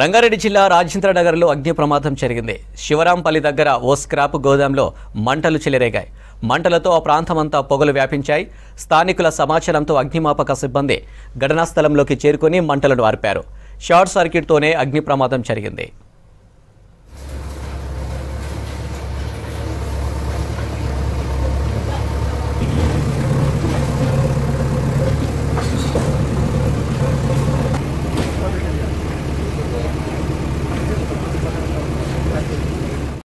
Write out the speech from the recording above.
రంగారెడ్డి జిల్లా రాజేంద్ర నగర్లో అగ్ని ప్రమాదం జరిగింది శివరాంపల్లి దగ్గర ఓ స్క్రాప్ గోదాంలో మంటలు చెలరేగాయి మంటలతో ఆ ప్రాంతమంతా పొగలు వ్యాపించాయి స్థానికుల సమాచారంతో అగ్నిమాపక సిబ్బంది ఘటనా స్థలంలోకి చేరుకుని మంటలను ఆర్పారు షార్ట్ సర్క్యూట్తోనే అగ్ని ప్రమాదం జరిగింది